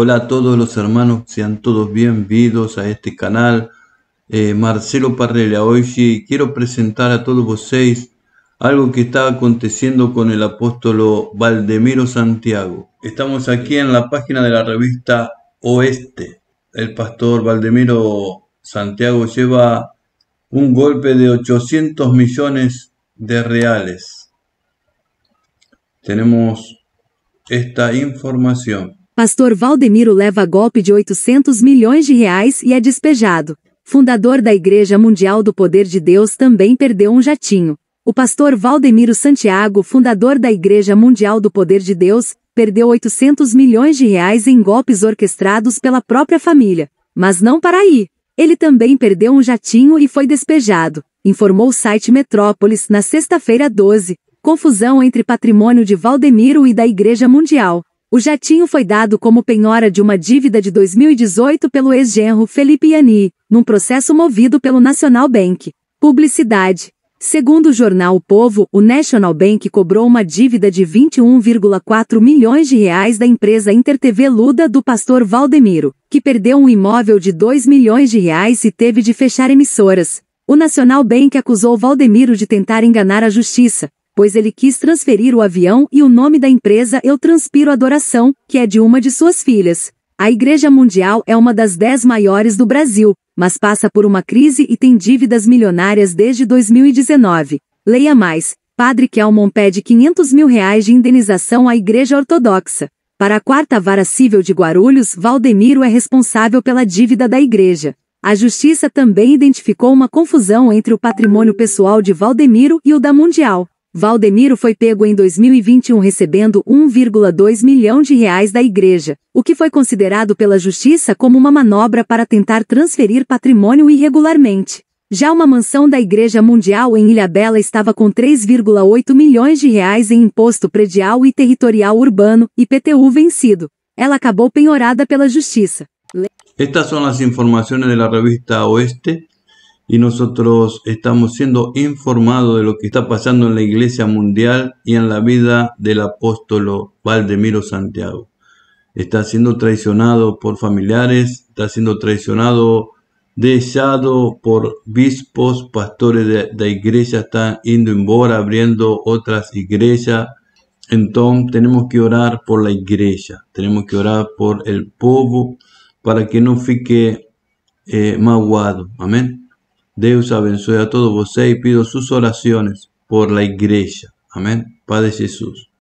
Hola a todos los hermanos, sean todos bienvenidos a este canal. Eh, Marcelo Parrella, hoy quiero presentar a todos vosotros algo que está aconteciendo con el apóstolo Valdemiro Santiago. Estamos aquí en la página de la revista Oeste. El pastor Valdemiro Santiago lleva un golpe de 800 millones de reales. Tenemos esta información. Pastor Valdemiro leva golpe de 800 milhões de reais e é despejado. Fundador da Igreja Mundial do Poder de Deus também perdeu um jatinho. O pastor Valdemiro Santiago, fundador da Igreja Mundial do Poder de Deus, perdeu 800 milhões de reais em golpes orquestrados pela própria família. Mas não para aí. Ele também perdeu um jatinho e foi despejado, informou o site Metrópolis na sexta-feira 12. Confusão entre patrimônio de Valdemiro e da Igreja Mundial. O jatinho foi dado como penhora de uma dívida de 2018 pelo ex-genro Felipe Yanni, num processo movido pelo National Bank. Publicidade. Segundo o jornal O Povo, o National Bank cobrou uma dívida de 21,4 milhões de reais da empresa InterTV Luda do pastor Valdemiro, que perdeu um imóvel de 2 milhões de reais e teve de fechar emissoras. O National Bank acusou Valdemiro de tentar enganar a justiça, pois ele quis transferir o avião e o nome da empresa Eu Transpiro Adoração, que é de uma de suas filhas. A Igreja Mundial é uma das dez maiores do Brasil, mas passa por uma crise e tem dívidas milionárias desde 2019. Leia mais. Padre Kelmon pede 500 mil reais de indenização à Igreja Ortodoxa. Para a quarta vara civil de Guarulhos, Valdemiro é responsável pela dívida da igreja. A justiça também identificou uma confusão entre o patrimônio pessoal de Valdemiro e o da Mundial. Valdemiro foi pego em 2021 recebendo 1,2 milhão de reais da igreja, o que foi considerado pela justiça como uma manobra para tentar transferir patrimônio irregularmente. Já uma mansão da Igreja Mundial em Ilhabela estava com 3,8 milhões de reais em imposto predial e territorial urbano, IPTU vencido. Ela acabou penhorada pela justiça. Estas são as informações da revista Oeste. y nosotros estamos siendo informados de lo que está pasando en la iglesia mundial y en la vida del apóstolo Valdemiro Santiago. Está siendo traicionado por familiares, está siendo traicionado, deshado por bispos, pastores de, la iglesia, está indo embora, abriendo otras iglesias. Entonces tenemos que orar por la iglesia, tenemos que orar por el pueblo para que no fique eh, maguado. Amén. Deus abençoe a todos vosotros y e pido sus oraciones por la iglesia. Amén. Padre Jesús.